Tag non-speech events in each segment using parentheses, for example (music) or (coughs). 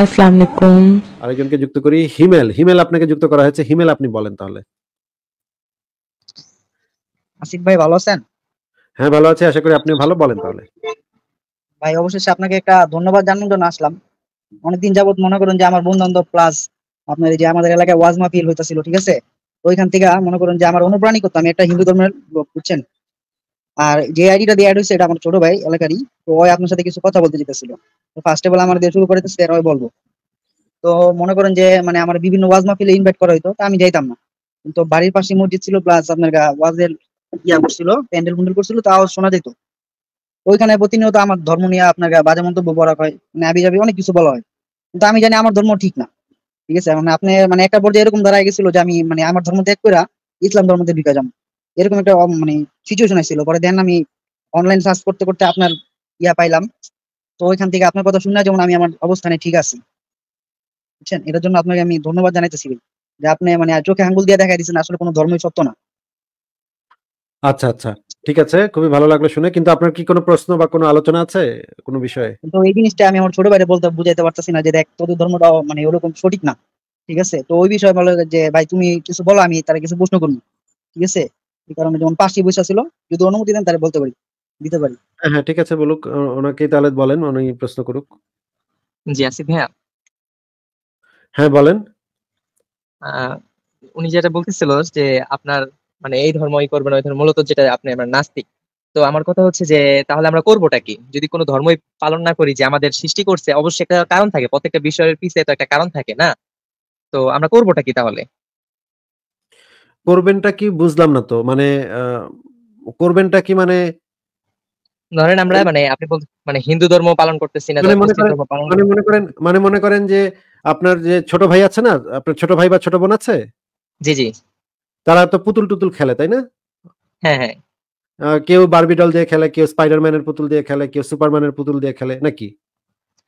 আসসালামু আলাইকুম আরেকজনকে যুক্ত করি হিমেল হিমেল আপনাকে যুক্ত করা হয়েছে হিমেল আপনি বলেন তাহলে আসিফ ভাই ভালো আছেন হ্যাঁ ভালো আছি আশা করি আপনি ভালো বলেন তাহলে ভাই আপনাকে একটা ধন্যবাদ জানানোর জন্য আসলাম অনেকদিন যাবত মনে করেন যে আমার বন্ধুবান্ধব প্লাস আপনার যে আমাদের এলাকায় ওয়াজ ফিল হইতাছিল ঠিক আছে ওইখান থেকে মনে করেন যে আমার অনুপ্রাণী করতাম একটা হিন্দু ধর্মের লোক বুঝছেন আর যে আইডিটা দিয়ে অ্যাড হয়েছে এটা আমার ছোট ভাই এলাকারই তো ওই আপনার সাথে কিছু কথা বলতে যেতেছিল ফার্স্ট অফ আমার দিয়ে শুরু করে স্যার হয় বলবো তো মনে করেন যে মানে আমার বিভিন্ন ওয়াজ মাহফিলে ইনভাইট করা হইতো আমি যাইতাম না কিন্তু বাড়ির পাশে মসজিদ ছিল প্লাস আপনার ওয়াজের ইয়া করছিল প্যান্ডেল মুন্ডেল করছিল তাও শোনা যেত ওইখানে প্রতিনিয়ত আমার ধর্ম নিয়ে আপনার বাজে মন্তব্য বলা হয় মানে আবি যাবি অনেক কিছু বলা হয় কিন্তু আমি জানি আমার ধর্ম ঠিক না ঠিক আছে মানে আপনি মানে একটা পর্যায়ে এরকম দাঁড়ায় গেছিল যে আমি মানে আমার ধর্ম ত্যাগ করে ইসলাম ধর্মতে ঢুকে যাবো এরকম একটা মানে সিচুয়েশন আসছিল পরে দেন আমি অনলাইন সার্চ করতে করতে আপনার ইয়া পাইলাম তো ওইখান থেকে আপনার কথা শুনে যেমন আমি আমার অবস্থানে ঠিক আছি বুঝছেন এটার জন্য আপনাকে আমি ধন্যবাদ জানাইতেছি যে আপনি মানে চোখে আঙ্গুল দিয়ে দেখাই দিচ্ছেন আসলে কোনো ধর্মই সত্য না আচ্ছা আচ্ছা ঠিক আছে খুবই ভালো লাগলো শুনে কিন্তু আপনার কি কোনো প্রশ্ন বা কোনো আলোচনা আছে কোনো বিষয়ে তো এই জিনিসটা আমি আমার ছোট ভাইরে বলতে বুঝাইতে পারতেছি না যে দেখ তোদের ধর্মটা মানে ওরকম সঠিক না ঠিক আছে তো ওই বিষয়ে বলো যে ভাই তুমি কিছু বলো আমি তারা কিছু প্রশ্ন করবো ঠিক আছে এই কারণে যেমন পাশে বসে ছিল যদি অনুমতি দেন তাহলে বলতে পারি দিতে পারি হ্যাঁ, হ্যাঁ ঠিক আছে বলুক ওনাকে তাহলে বলেন উনি প্রশ্ন করুক জি আসিফ ভাইয়া হ্যাঁ বলেন উনি যেটা বলতেছিল যে আপনার মানে এই ধর্ম করবেন ওই ধর্ম মূলত যেটা আপনি আমার নাস্তিক তো আমার কথা হচ্ছে যে তাহলে আমরা করবোটা কি যদি কোনো ধর্মই পালন না করি যে আমাদের সৃষ্টি করছে অবশ্যই একটা কারণ থাকে প্রত্যেকটা বিষয়ের পিছে তো একটা কারণ থাকে না তো আমরা করবোটা কি তাহলে করবেনটা কি বুঝলাম না তো মানে করবেনটা কি মানে ধরেন আমরা মানে আপনি মানে হিন্দু ধর্ম পালন করতেছি না মানে মনে মানে করেন মানে মনে করেন যে আপনার যে ছোট ভাই আছে না আপনার ছোট ভাই বা ছোট বোন আছে জি জি তারা তো পুতুল টুতুল খেলে তাই না হ্যাঁ হ্যাঁ কেউ বারবি ডল দিয়ে খেলে কেউ স্পাইডারম্যানের পুতুল দিয়ে খেলে কেউ সুপারম্যানের পুতুল দিয়ে খেলে নাকি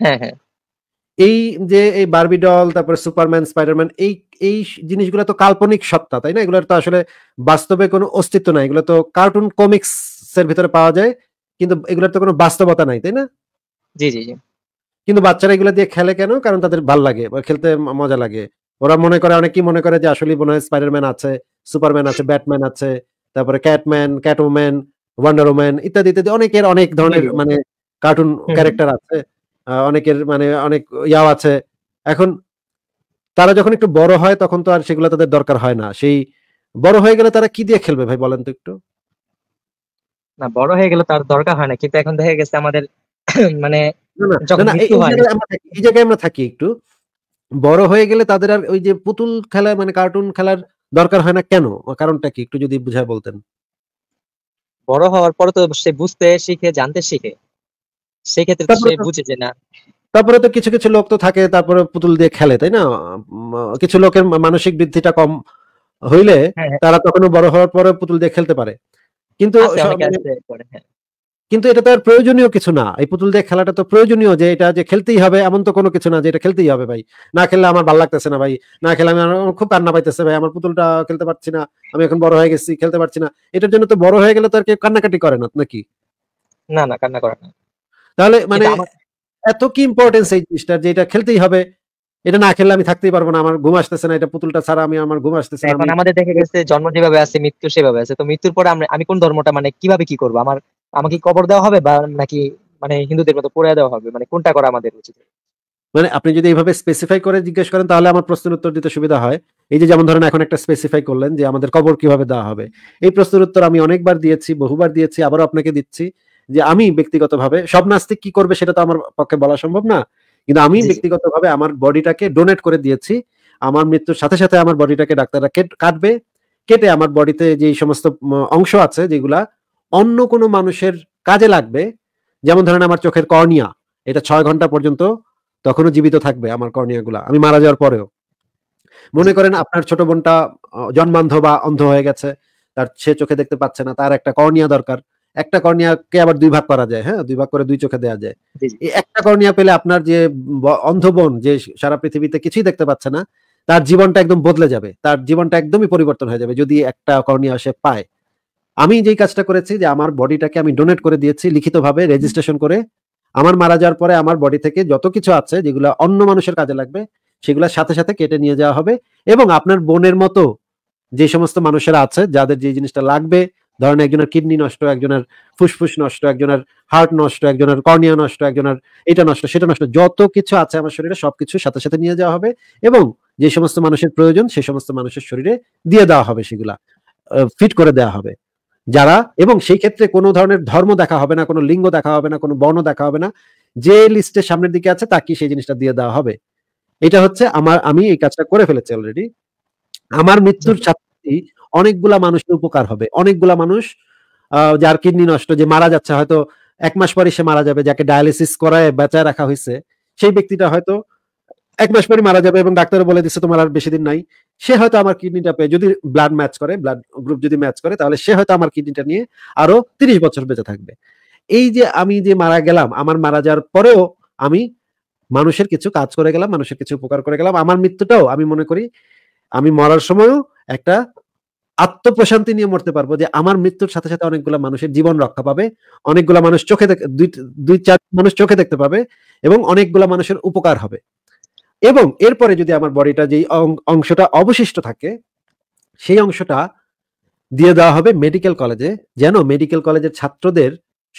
হ্যাঁ হ্যাঁ এই যে এই বারবি ডল তারপরে সুপারম্যান স্পাইডারম্যান এই এই জিনিসগুলো তো কাল্পনিক সত্তা তাই না এগুলোর তো আসলে বাস্তবে কোনো অস্তিত্ব নাই এগুলো তো কার্টুন কমিক্স এর ভিতরে পাওয়া যায় কিন্তু এগুলোর তো কোনো বাস্তবতা নাই তাই না জি জি জি কিন্তু বাচ্চারা এগুলো দিয়ে খেলে কেন কারণ তাদের ভাল লাগে খেলতে মজা লাগে ওরা মনে করে অনেকেই মনে করে যে আসলে মনে হয় স্পাইডারম্যান আছে সুপারম্যান আছে ব্যাটম্যান আছে তারপরে ক্যাটম্যান ক্যাটওম্যান ওয়ান্ডার ওম্যান ইত্যাদি ইত্যাদি অনেকের অনেক ধরনের মানে কার্টুন ক্যারেক্টার আছে অনেকের মানে অনেক ইয়াও আছে এখন তারা যখন একটু বড় হয় তখন তো আর সেগুলো তাদের দরকার হয় না সেই বড় হয়ে গেলে তারা কি দিয়ে খেলবে ভাই বলেন তো একটু না বড় হয়ে গেলে তার দরকার হয় না কিন্তু এখন দেখা গেছে আমাদের (coughs) মানে এই জায়গায় আমরা থাকি একটু বড় হয়ে গেলে তাদের আর ওই যে পুতুল খেলা মানে কার্টুন খেলার দরকার হয় না কেন কারণটা কি একটু যদি বুঝায় বলতেন বড় হওয়ার পরে তো সে বুঝতে শিখে জানতে শিখে সেক্ষেত্রে সে বুঝে যে না তারপরে তো কিছু কিছু লোক তো থাকে তারপরে পুতুল দিয়ে খেলে তাই না কিছু লোকের মানসিক বৃদ্ধিটা কম হইলে হ্যাঁ, হ্যাঁ। তারা তখন বড় হওয়ার পরে পুতুল দিয়ে খেলতে পারে কিন্তু মানে হ্যাঁ। কিন্তু এটা তো আর প্রয়োজনীয় কিছু না এই পুতুল দিয়ে খেলাটা তো প্রয়োজনীয় যে এটা যে খেলতেই হবে এমন তো কোনো কিছু না যে এটা খেলতেই হবে ভাই না খেলে আমার ভালো লাগতেছে না ভাই না খেলে আমি খুব কান্না পাইতেছে ভাই আমার পুতুলটা খেলতে পারছি না আমি এখন বড় হয়ে গেছি খেলতে পারছি না এটার জন্য তো বড় হয়ে গেলে তো আর কেউ কান্নাকাটি করে না নাকি না না কান্না করে না তাহলে মানে এত কি ইম্পর্টেন্স এই জিনিসটা যে এটা খেলতেই হবে এটা না খেললে আমি থাকতেই পারবো না আমার ঘুম আসতেছে না এটা পুতুলটা ছাড়া আমি আমার ঘুম আসতেছে না এখন আমাদের দেখে গেছে জন্ম যেভাবে আছে মৃত্যু সেভাবে আছে তো মৃত্যুর পরে আমরা আমি কোন ধর্মটা মানে কিভাবে কি করব আমার আমাকে কবর দেওয়া হবে বা নাকি মানে হিন্দুদের মতো পোড়া দেওয়া হবে মানে কোনটা করা আমাদের উচিত মানে আপনি যদি এইভাবে স্পেসিফাই করে জিজ্ঞেস করেন তাহলে আমার প্রশ্নের উত্তর দিতে সুবিধা হয় এই যে যেমন ধরেন এখন একটা স্পেসিফাই করলেন যে আমাদের কবর কিভাবে দেওয়া হবে এই প্রশ্নের উত্তর আমি অনেকবার দিয়েছি বহুবার দিয়েছি আবারও আপনাকে দিচ্ছি যে আমি ব্যক্তিগতভাবে সব নাস্তিক কি করবে সেটা তো আমার পক্ষে বলা সম্ভব না কিন্তু আমি ব্যক্তিগতভাবে আমার বডিটাকে ডোনেট করে দিয়েছি আমার মৃত্যুর সাথে সাথে আমার বডিটাকে ডাক্তাররা কাটবে কেটে আমার বডিতে যে সমস্ত অংশ আছে যেগুলা অন্য কোনো মানুষের কাজে লাগবে যেমন ধরেন আমার চোখের কর্নিয়া এটা ছয় ঘন্টা পর্যন্ত তখনও জীবিত থাকবে আমার কর্নিয়াগুলা আমি মারা যাওয়ার পরেও মনে করেন আপনার ছোট বোনটা জন্মান্ধ বা অন্ধ হয়ে গেছে তার সে চোখে দেখতে পাচ্ছে না তার একটা কর্নিয়া দরকার একটা কর্নিয়াকে আবার দুই ভাগ করা যায় হ্যাঁ দুই ভাগ করে দুই চোখে দেওয়া যায় এই একটা কর্নিয়া পেলে আপনার যে অন্ধবন যে সারা পৃথিবীতে কিছুই দেখতে পাচ্ছে না তার জীবনটা একদম বদলে যাবে তার জীবনটা একদমই পরিবর্তন হয়ে যাবে যদি একটা কর্নিয়া সে পায় আমি যেই কাজটা করেছি যে আমার বডিটাকে আমি ডোনেট করে দিয়েছি লিখিতভাবে রেজিস্ট্রেশন করে আমার মারা যাওয়ার পরে আমার বডি থেকে যত কিছু আছে যেগুলো অন্য মানুষের কাজে লাগবে সেগুলো সাথে সাথে কেটে নিয়ে যাওয়া হবে এবং আপনার বোনের মতো যে সমস্ত মানুষেরা আছে যাদের যে জিনিসটা লাগবে ধরেন একজনের কিডনি নষ্ট একজনের ফুসফুস নষ্ট একজনের হার্ট নষ্ট একজনের কর্নিয়া নষ্ট একজনের এটা নষ্ট সেটা নষ্ট যত কিছু আছে আমার শরীরে সবকিছু সাথে সাথে নিয়ে যাওয়া হবে এবং যে সমস্ত মানুষের প্রয়োজন সেই সমস্ত মানুষের শরীরে দিয়ে দেওয়া হবে সেগুলা ফিট করে দেওয়া হবে যারা এবং সেই ক্ষেত্রে কোনো ধরনের ধর্ম দেখা হবে না কোনো লিঙ্গ দেখা হবে না কোনো বর্ণ দেখা হবে না যে লিস্টের সামনের দিকে আছে তাকে সেই জিনিসটা দিয়ে দেওয়া হবে এটা হচ্ছে আমার আমি এই কাজটা করে ফেলেছি অলরেডি আমার মৃত্যুর সাথে অনেকগুলা মানুষের উপকার হবে অনেকগুলা মানুষ যার কিডনি নষ্ট যে মারা যাচ্ছে হয়তো এক মাস পরে সে মারা যাবে যাকে ডায়ালিসিস করায় বেঁচায় রাখা হয়েছে সেই ব্যক্তিটা হয়তো এক মাস পরে মারা যাবে এবং ডাক্তার বলে দিচ্ছে তোমার আর বেশি দিন নাই সে হয়তো আমার কিডনিটা পেয়ে যদি ব্লাড ম্যাচ করে ব্লাড গ্রুপ যদি ম্যাচ করে তাহলে সে হয়তো আমার কিডনিটা নিয়ে আরো তিরিশ বছর বেঁচে থাকবে এই যে আমি যে মারা গেলাম আমার মারা যাওয়ার পরেও আমি মানুষের কিছু কাজ করে গেলাম মানুষের কিছু উপকার করে গেলাম আমার মৃত্যুটাও আমি মনে করি আমি মরার সময়ও একটা আত্মপ্রশান্তি নিয়ে মরতে পারবো যে আমার মৃত্যুর সাথে সাথে অনেকগুলো মানুষের জীবন রক্ষা পাবে অনেকগুলো মানুষ চোখে দুই চার মানুষ চোখে দেখতে পাবে এবং অনেকগুলো মানুষের উপকার হবে এবং এরপরে যদি আমার বডিটা যেই অংশটা অবশিষ্ট থাকে সেই অংশটা দিয়ে দেওয়া হবে মেডিকেল কলেজে যেন মেডিকেল কলেজের ছাত্রদের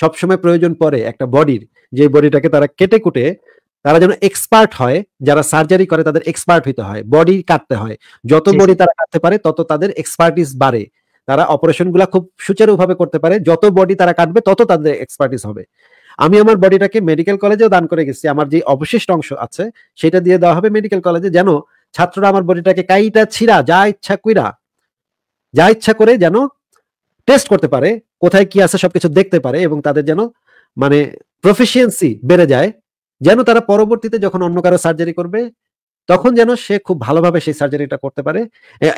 সবসময় প্রয়োজন পড়ে একটা বডির যে বডিটাকে তারা কেটে কুটে তারা যেন এক্সপার্ট হয় যারা সার্জারি করে তাদের এক্সপার্ট হইতে হয় বডি কাটতে হয় যত বডি তারা কাটতে পারে তত তাদের এক্সপার্টিস বাড়ে তারা অপারেশন গুলা খুব সুচারু ভাবে করতে পারে যত বডি তারা কাটবে তত তাদের এক্সপার্টিস হবে আমি আমার বডিটাকে মেডিকেল কলেজেও দান করে গেছি আমার যে অবশিষ্ট অংশ আছে সেটা দিয়ে দেওয়া হবে মেডিকেল কলেজে যেন ছাত্ররা আমার বডিটাকে কাইটা ছিড়া যা ইচ্ছা কুইরা যা ইচ্ছা করে যেন টেস্ট করতে পারে কোথায় কি আছে সবকিছু দেখতে পারে এবং তাদের যেন মানে প্রফিসিয়েন্সি বেড়ে যায় যেন তারা পরবর্তীতে যখন অন্য কারো সার্জারি করবে তখন যেন সে খুব ভালোভাবে সেই সার্জারিটা করতে পারে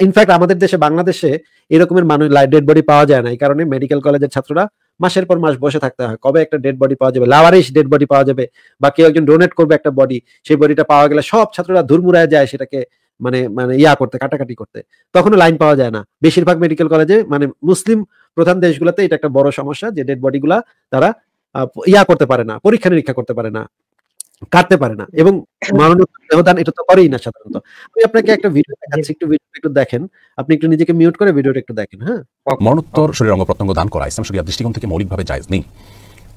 ইনফ্যাক্ট আমাদের দেশে বাংলাদেশে এরকমের মানুষ ডেড বডি পাওয়া যায় না এই কারণে মেডিকেল কলেজের ছাত্ররা মাসের পর মাস বসে থাকতে হয় কবে একটা ডেড বডি পাওয়া যাবে লাভারিস ডেড বডি পাওয়া যাবে বা কেউ একজন ডোনেট করবে একটা বডি সেই বডিটা পাওয়া গেলে সব ছাত্ররা ধুরমুরায় যায় সেটাকে মানে মানে ইয়া করতে কাটাকাটি করতে তখনও লাইন পাওয়া যায় না বেশিরভাগ মেডিকেল কলেজে মানে মুসলিম প্রধান দেশগুলোতে এটা একটা বড় সমস্যা যে ডেড বডিগুলা তারা ইয়া করতে পারে না পরীক্ষা নিরীক্ষা করতে পারে না কাটতে পারে না এবং (laughs) মাননীয় দেহদান এটা তো করেই না সাধারণত আমি আপনাকে একটা ভিডিও দেখাচ্ছি একটু ভিডিও একটু দেখেন আপনি একটু নিজেকে মিউট করে ভিডিওটা একটু দেখেন হ্যাঁ মরণোত্তর শরীর অঙ্গ প্রত্যঙ্গ দান করা ইসলাম শরীয়ত দৃষ্টিকোণ থেকে মৌলিকভাবে জায়েজ নেই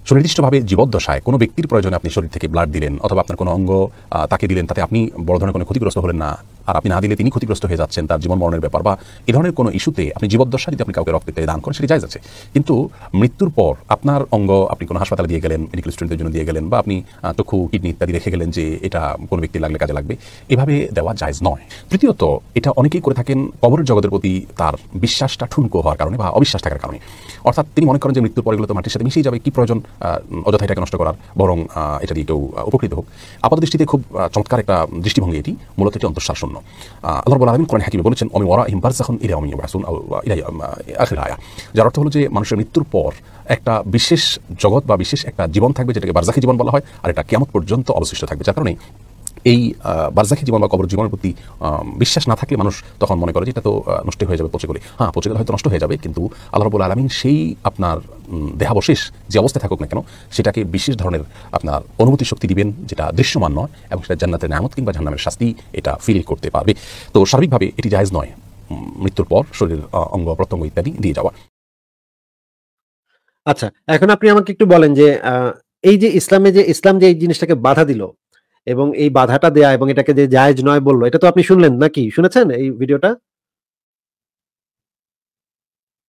সুনির্দিষ্টভাবে জীবদ্দশায় কোনো ব্যক্তির প্রয়োজনে আপনি শরীর থেকে ব্লাড দিলেন অথবা আপনার কোনো অঙ্গ তাকে দিলেন তাতে আপনি বড় ধরনের কোনো ক্ষতিগ্রস্ত হলেন না আর আপনি না দিলে তিনি ক্ষতিগ্রস্ত হয়ে যাচ্ছেন তার জীবন মরণের ব্যাপার বা এ ধরনের কোনো ইস্যুতে আপনি জীবদ্দশা যদি আপনি কাউকে রক্ত পেতে দান করেন সেটি যায় যাচ্ছে কিন্তু মৃত্যুর পর আপনার অঙ্গ আপনি কোনো হাসপাতালে দিয়ে গেলেন মেডিকেল স্টুডেন্টের জন্য দিয়ে গেলেন বা আপনি চক্ষু কিডনি ইত্যাদি রেখে গেলেন যে এটা কোনো ব্যক্তি লাগলে কাজে লাগবে এভাবে দেওয়া জায়জ নয় তৃতীয়ত এটা অনেকেই করে থাকেন কবর জগতের প্রতি তার বিশ্বাসটা ঠুনকো হওয়ার কারণে বা অবিশ্বাস থাকার কারণে অর্থাৎ তিনি মনে করেন যে মৃত্যুর পর তো মাটির সাথে মিশিয়ে যাবে কি প্রয়োজন অযথা এটাকে নষ্ট করার বরং এটা দিয়ে কেউ উপকৃত হোক আপাত দৃষ্টিতে খুব চমৎকার একটা দৃষ্টিভঙ্গি এটি মূলত একটি অন্তঃশাসন জন্য আল্লাহ رب العالمين قران حكيم বলেছেন অমি ওরা হিম বারসাখন ইরা অমি বাসুন ইরাই আখির আয়া যার অর্থ হলো যে মানুষের মৃত্যুর পর একটা বিশেষ জগৎ বা বিশেষ একটা জীবন থাকবে যেটাকে বারজাখি জীবন বলা হয় আর এটা কেমন পর্যন্ত অবশিষ্ট থাকবে যার কারণে এই বার্জাকি জীবন বা কবর জীবনের প্রতি বিশ্বাস না থাকলে মানুষ তখন মনে করে যে এটা তো নষ্ট হয়ে যাবে পচে গেলে হ্যাঁ পচে গেলে হয়তো নষ্ট হয়ে যাবে কিন্তু আল্লাহ রবুল আলমিন সেই আপনার দেহাবশেষ যে অবস্থায় থাকুক না কেন সেটাকে বিশেষ ধরনের আপনার অনুভূতি শক্তি দিবেন যেটা দৃশ্যমান নয় এবং সেটা জান্নাতের নামত কিংবা জান্নামের শাস্তি এটা ফিল করতে পারবে তো স্বাভাবিকভাবে এটি জায়জ নয় মৃত্যুর পর শরীর অঙ্গ প্রত্যঙ্গ ইত্যাদি দিয়ে যাওয়া আচ্ছা এখন আপনি আমাকে একটু বলেন যে এই যে ইসলামে যে ইসলাম যে এই জিনিসটাকে বাধা দিল এবং এই বাধাটা দেয়া এবং এটাকে যে জায়েজ নয় বললো এটা তো আপনি শুনলেন নাকি শুনেছেন এই ভিডিওটা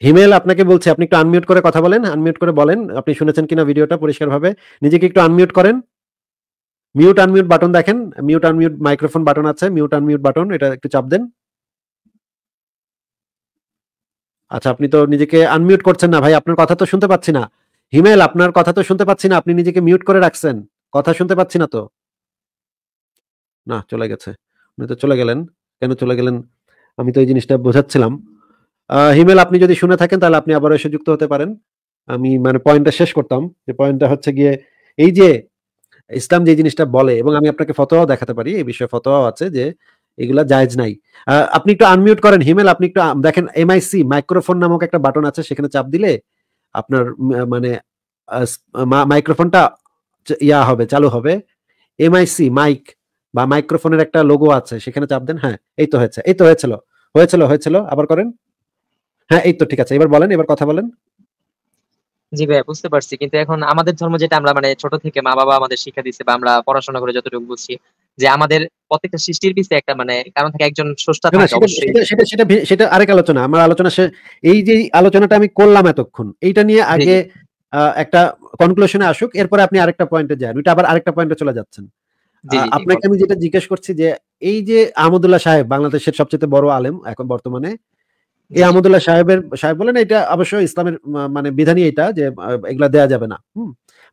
হিমেল আপনাকে বলছে আপনি একটু আনমিউট করে কথা বলেন আনমিউট করে বলেন আপনি শুনেছেন কিনা ভিডিওটা পরিষ্কারভাবে নিজেকে একটু আনমিউট করেন মিউট আনমিউট বাটন দেখেন মিউট আনমিউট মাইক্রোফোন বাটন আছে মিউট আনমিউট বাটন এটা একটু চাপ দেন আচ্ছা আপনি তো নিজেকে আনমিউট করছেন না ভাই আপনার কথা তো শুনতে পাচ্ছি না হিমেল আপনার কথা তো শুনতে পাচ্ছি না আপনি নিজেকে মিউট করে রাখছেন কথা শুনতে পাচ্ছি না তো না চলে গেছে উনি তো চলে গেলেন কেন চলে গেলেন আমি তো এই জিনিসটা বোঝাচ্ছিলাম হিমেল আপনি যদি শুনে থাকেন তাহলে আপনি আবারও এসে যুক্ত হতে পারেন আমি মানে পয়েন্টটা শেষ করতাম যে পয়েন্টটা হচ্ছে গিয়ে এই যে ইসলাম যে জিনিসটা বলে এবং আমি আপনাকে ফতোয়াও দেখাতে পারি এই বিষয়ে ফতোয়াও আছে যে এগুলা জায়েজ নাই আপনি একটু আনমিউট করেন হিমেল আপনি একটু দেখেন এমআইসি মাইক্রোফোন নামক একটা বাটন আছে সেখানে চাপ দিলে আপনার মানে মাইক্রোফোনটা ইয়া হবে চালু হবে এমআইসি মাইক বা মাইক্রোফোনের একটা লোগো আছে সেখানে চাপ দেন হ্যাঁ এই তো হয়েছে এই তো হয়েছিল হয়েছিল হয়েছিল আবার করেন হ্যাঁ এই তো ঠিক আছে এবার বলেন এবার কথা বলেন জি ভাই বুঝতে পারছি কিন্তু এখন আমাদের ধর্ম যেটা আমরা মানে ছোট থেকে মা বাবা আমাদের শিক্ষা দিচ্ছে বা আমরা পড়াশোনা করে যতটুকু বুঝছি যে আমাদের প্রত্যেকটা সৃষ্টির পিছনে একটা মানে কারণ থেকে একজন স্রষ্টা থাকে অবশ্যই সেটা সেটা সেটা আরেক আলোচনা আমার আলোচনা এই যে আলোচনাটা আমি করলাম এতক্ষণ এইটা নিয়ে আগে একটা কনক্লুশনে আসুক এরপরে আপনি আরেকটা পয়েন্টে যান ওইটা আবার আরেকটা পয়েন্টে চলে যাচ্ছেন আপনাকে আমি যেটা জিজ্ঞেস করছি যে এই যে আহমদুল্লাহ সাহেব বাংলাদেশের সবচেয়ে বড় আলেম এখন বর্তমানে এই আহমদুল্লাহ সাহেবের সাহেব বলেন এটা অবশ্য ইসলামের মানে বিধানই এটা যে এগুলা দেয়া যাবে না হম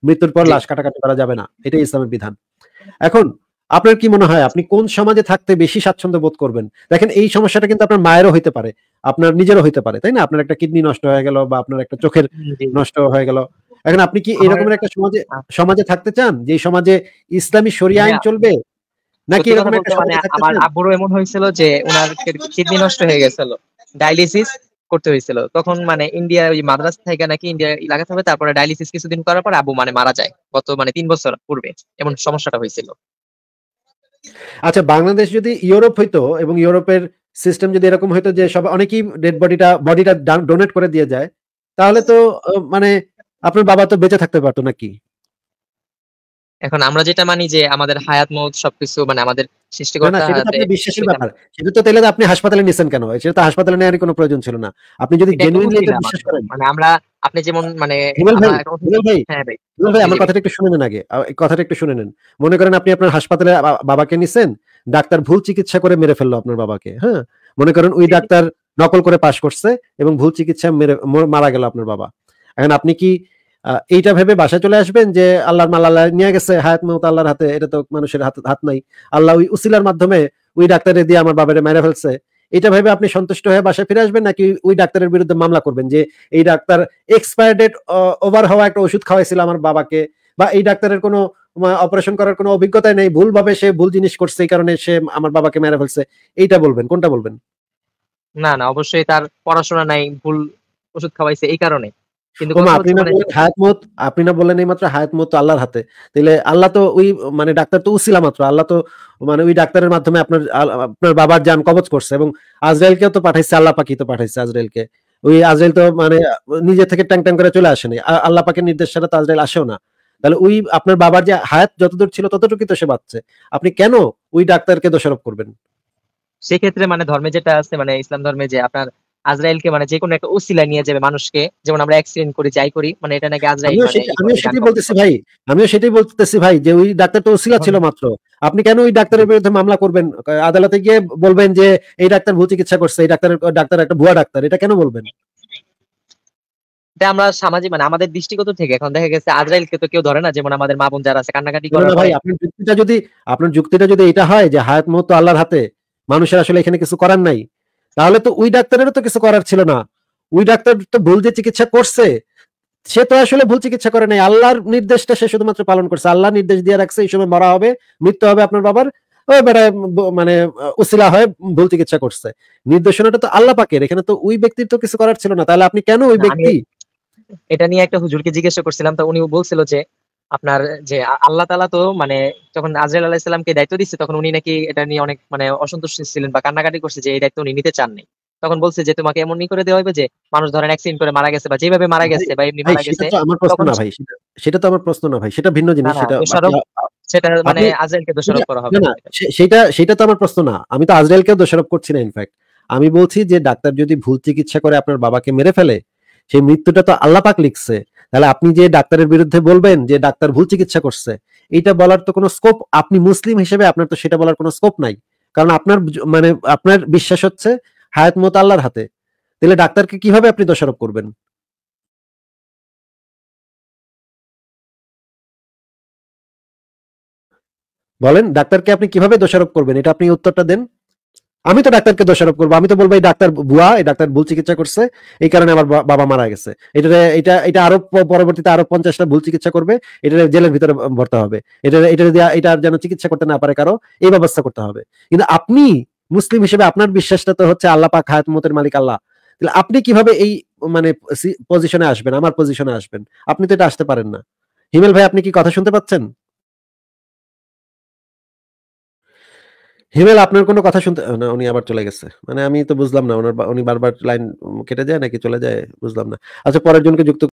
মৃত্যুর পর লাশ কাটাকাটি করা যাবে না এটা ইসলামের বিধান এখন আপনার কি মনে হয় আপনি কোন সমাজে থাকতে বেশি স্বাচ্ছন্দ্য বোধ করবেন দেখেন এই সমস্যাটা কিন্তু আপনার মায়েরও হইতে পারে আপনার নিজেরও হইতে পারে তাই না আপনার একটা কিডনি নষ্ট হয়ে গেল বা আপনার একটা চোখের নষ্ট হয়ে গেল এখন আপনি কি এরকম একটা সমাজে সমাজে থাকতে চান যে সমাজে ইসলামী শরিয়া আইন চলবে নাকি এরকম একটা সমাজে মানে আমার আব্বুর এমন হয়েছিল যে ওনার কিডনি নষ্ট হয়ে গেছিল ডায়ালিসিস করতে হয়েছিল তখন মানে ইন্ডিয়া ওই মাদ্রাস থেকে নাকি ইন্ডিয়া লাগাতে হবে তারপরে ডায়ালিসিস কিছুদিন করার পর আবু মানে মারা যায় গত মানে তিন বছর পূর্বে এমন সমস্যাটা হয়েছিল আচ্ছা বাংলাদেশ যদি ইউরোপ হইতো এবং ইউরোপের সিস্টেম যদি এরকম হইতো যে সব অনেকেই ডেড বডিটা বডিটা ডোনেট করে দিয়ে যায় তাহলে তো মানে আপনার বাবা তো বেঁচে থাকতে পারতো নাকি এখন আমরা যেটা মানি যে আমাদের হায়াত মৌত সবকিছু মানে আমাদের কথাটা একটু শুনে নেন মনে করেন আপনি আপনার হাসপাতালে বাবাকে নিছেন ডাক্তার ভুল চিকিৎসা করে মেরে ফেললো আপনার বাবাকে হ্যাঁ মনে করেন ওই ডাক্তার নকল করে পাশ করছে এবং ভুল চিকিৎসা মেরে মারা গেল আপনার বাবা এখন আপনি কি এইটা ভেবে বাসায় চলে আসবেন যে আল্লাহর মাল নিয়ে গেছে হায়াত মাহত আল্লাহর হাতে এটা তো মানুষের হাত হাত নাই আল্লাহ ওই উসিলার মাধ্যমে ওই ডাক্তারে দিয়ে আমার বাবারে মেরে ফেলছে এটা ভেবে আপনি সন্তুষ্ট হয়ে বাসায় ফিরে আসবেন নাকি ওই ডাক্তারের বিরুদ্ধে মামলা করবেন যে এই ডাক্তার এক্সপায়ার ডেট ওভার হওয়া একটা ওষুধ খাওয়াইছিল আমার বাবাকে বা এই ডাক্তারের কোনো অপারেশন করার কোনো অভিজ্ঞতা নেই ভুলভাবে সে ভুল জিনিস করছে এই কারণে সে আমার বাবাকে মেরে ফেলছে এইটা বলবেন কোনটা বলবেন না না অবশ্যই তার পড়াশোনা নাই ভুল ওষুধ খাওয়াইছে এই কারণে কিন্তু আপনি না বলেন আপনি না বলেন মাত্র হায়াত মত আল্লাহর হাতে তাহলে আল্লাহ তো ওই মানে ডাক্তার তো আল্লাহ তো মানে ওই ডাক্তারের মাধ্যমে আপনার আপনার বাবার যান কবচ করছে এবং আজরাইলকেও তো পাঠাইছে আল্লাহ পাকি তো পাঠাইছে আজরাইলকে ওই আজরাইল তো মানে নিজে থেকে ট্যাং ট্যাং করে চলে আসেনি আল্লাহ পাকের নির্দেশ ছাড়া তো আজরাইল আসেও না তাহলে ওই আপনার বাবার যে হায়াত যতদূর ছিল ততটুকুই তো সে বাঁচছে আপনি কেন ওই ডাক্তারকে দোষারোপ করবেন সেক্ষেত্রে মানে ধর্মে যেটা আছে মানে ইসলাম ধর্মে যে আপনার আজরাইলকে মানে যে কোনো একটা ওসিলা নিয়ে যাবে মানুষকে যেমন আমরা অ্যাক্সিডেন্ট করি যাই করি মানে এটা নাকি আজরাইল আমিও মানে সেটাই বলতেছি ভাই আমিও সেটাই বলতেছি ভাই যে ওই ডাক্তার তো ওসিলা ছিল হ্যাঁ। মাত্র আপনি কেন ওই ডাক্তারের বিরুদ্ধে মামলা করবেন আদালতে গিয়ে বলবেন যে এই ডাক্তার ভুল চিকিৎসা করছে এই ডাক্তার ডাক্তার একটা ভুয়া ডাক্তার এটা কেন বলবেন আমরা সামাজিক মানে আমাদের দৃষ্টিগত থেকে এখন দেখা গেছে আজরাইলকে তো কেউ ধরে না যেমন আমাদের মা বোন যারা আছে কান্নাকাটি করে ভাই আপনার যুক্তিটা যদি আপনার যুক্তিটা যদি এটা হয় যে হায়াত মুহূর্ত আল্লাহর হাতে মানুষের আসলে এখানে কিছু করার নাই তাহলে তো ওই ডাক্তারেরও তো কিছু করার ছিল না ওই ডাক্তার তো ভুল যে চিকিৎসা করছে সে তো আসলে ভুল চিকিৎসা করে নাই আল্লাহর নির্দেশটা সে শুধুমাত্র পালন করছে আল্লাহ নির্দেশ দিয়ে রাখছে এই সময় মরা হবে মৃত্যু হবে আপনার বাবার মানে উসিলা হয়ে ভুল চিকিৎসা করছে নির্দেশনাটা তো আল্লাহ পাকের এখানে তো ওই ব্যক্তির তো কিছু করার ছিল না তাহলে আপনি কেন ওই ব্যক্তি এটা নিয়ে একটা হুজুরকে জিজ্ঞাসা করছিলাম তা উনি বলছিল যে আপনার যে আল্লাহ তালা তো মানে যখন আজরাল আল্লাহ ইসলামকে দায়িত্ব দিচ্ছে তখন উনি নাকি এটা নিয়ে অনেক মানে অসন্তুষ্ট ছিলেন বা কান্নাকাটি করছে যে এই দায়িত্ব উনি নিতে চাননি তখন বলছে যে তোমাকে এমন করে দেওয়া হবে যে মানুষ ধরেন অ্যাক্সিডেন্ট করে মারা গেছে বা যেভাবে মারা গেছে বা এমনি মারা গেছে আমার প্রশ্ন না ভাই সেটা তো আমার প্রশ্ন না ভাই সেটা ভিন্ন জিনিস সেটা সেটা মানে আজরাইলকে দোষারোপ করা হবে না সেটা সেটা তো আমার প্রশ্ন না আমি তো আজরাইলকে দোষারোপ করছি না ইনফ্যাক্ট আমি বলছি যে ডাক্তার যদি ভুল চিকিৎসা করে আপনার বাবাকে মেরে ফেলে সেই মৃত্যুটা তো আল্লাহ পাক লিখছে তাহলে আপনি যে ডাক্তারের বিরুদ্ধে বলবেন যে ডাক্তার ভুল চিকিৎসা করছে এটা বলার তো কোনো স্কোপ আপনি মুসলিম হিসেবে আপনার তো সেটা বলার কোনো স্কোপ নাই কারণ আপনার মানে আপনার বিশ্বাস হচ্ছে হায়াত মত আল্লাহর হাতে তাহলে ডাক্তারকে কিভাবে আপনি দোষারোপ করবেন বলেন ডাক্তারকে আপনি কিভাবে দোষারোপ করবেন এটা আপনি উত্তরটা দেন আমি তো ডাক্তারকে দোষারোপ করবো আমি তো বলবো এই ডাক্তার বুয়া এই ডাক্তার ভুল চিকিৎসা করছে এই কারণে আমার বাবা মারা গেছে এটা এটা এটা আরো পরবর্তীতে আরো পঞ্চাশটা ভুল চিকিৎসা করবে এটা জেলের ভিতরে ভরতে হবে এটা এটা যদি এটা যেন চিকিৎসা করতে না পারে কারো এই ব্যবস্থা করতে হবে কিন্তু আপনি মুসলিম হিসেবে আপনার বিশ্বাসটা তো হচ্ছে আল্লাহ পাক হায়াত মতের মালিক আল্লাহ তাহলে আপনি কিভাবে এই মানে পজিশনে আসবেন আমার পজিশনে আসবেন আপনি তো এটা আসতে পারেন না হিমেল ভাই আপনি কি কথা শুনতে পাচ্ছেন হিমেল আপনার কোনো কথা শুনতে না উনি আবার চলে গেছে মানে আমি তো বুঝলাম না ওনার উনি বারবার লাইন কেটে যায় নাকি চলে যায় বুঝলাম না আচ্ছা পরের জনকে যুক্ত